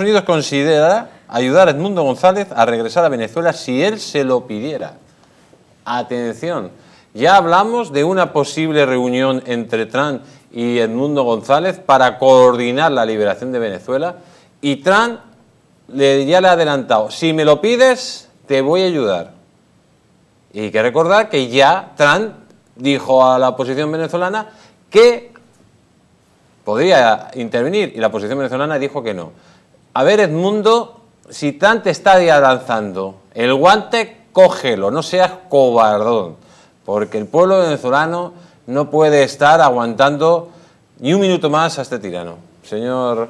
Unidos considera ayudar a Edmundo González a regresar a Venezuela si él se lo pidiera. Atención, ya hablamos de una posible reunión entre Trump y Edmundo González para coordinar la liberación de Venezuela y Trump ya le ha adelantado, si me lo pides, te voy a ayudar. Y hay que recordar que ya Trump dijo a la oposición venezolana que podría intervenir y la oposición venezolana dijo que no. A ver, Edmundo, si tanto está danzando, el guante cógelo, no seas cobardón, porque el pueblo venezolano no puede estar aguantando ni un minuto más a este tirano. Señor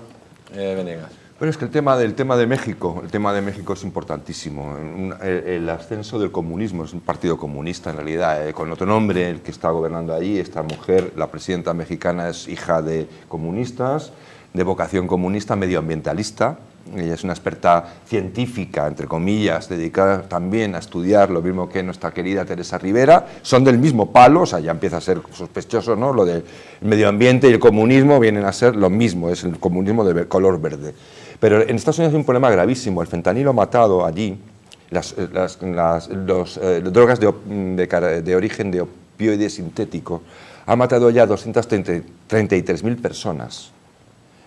eh, Venegas. Pero es que el tema del tema de México, el tema de México es importantísimo. El, ascenso del comunismo es un partido comunista en realidad, eh, con otro nombre, el que está gobernando allí. Esta mujer, la presidenta mexicana, es hija de comunistas de vocación comunista medioambientalista. Ella es una experta científica, entre comillas, dedicada también a estudiar lo mismo que nuestra querida Teresa Rivera. Son del mismo palo, o sea, ya empieza a ser sospechoso, ¿no? Lo del medio ambiente y el comunismo vienen a ser lo mismo, es el comunismo de color verde. Pero en Estados Unidos hay un problema gravísimo. El fentanilo ha matado allí, las, eh, eh, drogas de, origen de opioides sintético, ha matado ya 233.000 personas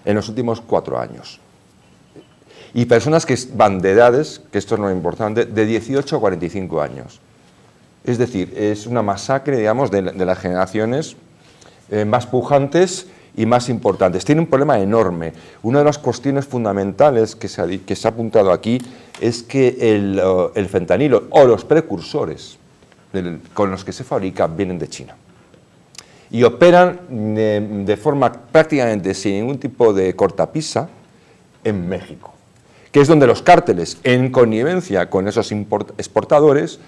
en los últimos cuatro años. Y personas que van de edades, que esto es lo importante, de 18 a 45 años. Es decir, es una masacre, digamos, de, las generaciones eh, más pujantes y más importantes. Tiene un problema enorme. Una de las cuestiones fundamentales que se ha, apuntado aquí es que el, eh, fentanilo o los precursores con los que se fabrica vienen de China y operan eh, de, forma prácticamente sin ningún tipo de cortapisa en México, que es donde los cárteles, en connivencia con esos exportadores,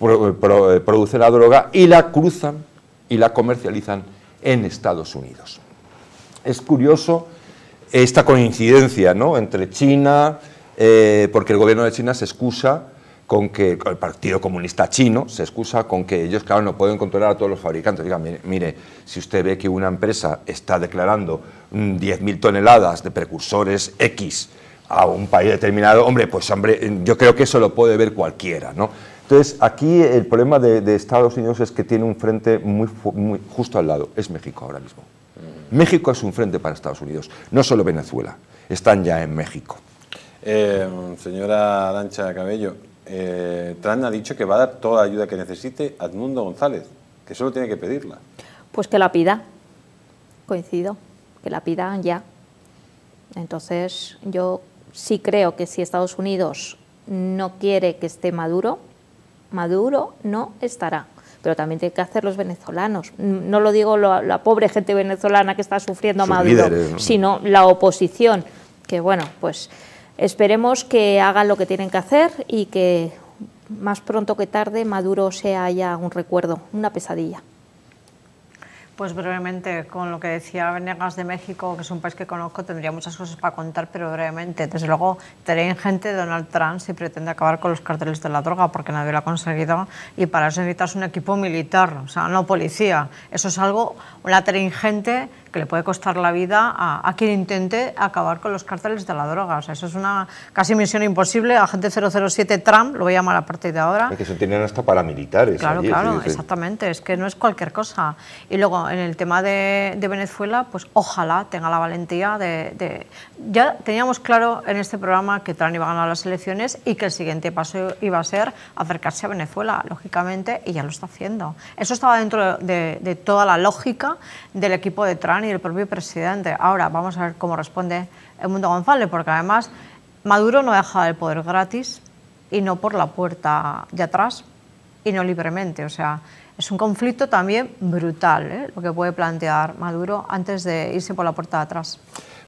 eh, producen la droga y la cruzan y la comercializan en Estados Unidos. Es curioso esta coincidencia entre China, eh, porque el gobierno de China se excusa con que el Partido Comunista Chino se excusa con que ellos, claro, no pueden controlar a todos los fabricantes. Digan, mire, si usted ve que una empresa está declarando 10.000 mm, toneladas de precursores X a un país determinado, hombre, pues hombre, mm, yo creo que eso lo puede ver cualquiera, ¿no? Entonces, aquí el problema de, Estados Unidos es que tiene un frente muy justo al lado, es México ahora mismo. Mm. México es un frente para Estados Unidos, no solo Venezuela, están ya en México. Eh, señora Arancha Cabello, eh, Tran ha dicho que va a dar toda la ayuda que necesite a Edmundo González, que solo tiene que pedirla. Pues que la pida, coincido, que la pida ya. Entonces, yo sí creo que si Estados Unidos no quiere que esté Maduro, Maduro no estará. Pero también tiene que hacer los venezolanos. No lo digo la, pobre gente venezolana que está sufriendo a Maduro, sino la oposición, que bueno, pues Esperemos que hagan lo que tienen que hacer y que más pronto que tarde Maduro sea ya un recuerdo, una pesadilla. Pues brevemente, con lo que decía Venegas de México, que es un país que conozco, tendría muchas cosas para contar, pero brevemente. Desde luego, tendría ingente Donald Trump si pretende acabar con los carteles de la droga, porque nadie lo ha conseguido, y para eso necesitas un equipo militar, o sea, no policía. Eso es algo, una tarea que le puede costar la vida a, quien intente acabar con los carteles de la droga. O sea, eso es una casi misión imposible. Agente 007 Trump, lo voy a llamar a partir de ahora. que eso tienen hasta paramilitares. Claro, claro, exactamente. Es que no es cualquier cosa. Y luego, en el tema de, Venezuela, pues ojalá tenga la valentía de, Ya teníamos claro en este programa que Trump iba a ganar las elecciones y que el siguiente paso iba a ser acercarse a Venezuela, lógicamente, y ya lo está haciendo. Eso estaba dentro de, de toda la lógica del equipo de Trump y del propio presidente. Ahora vamos a ver cómo responde el mundo González, porque además Maduro no deja el poder gratis y no por la puerta de atrás, y no libremente. O sea, es un conflicto también brutal ¿eh? lo que puede plantear Maduro antes de irse por la puerta de atrás.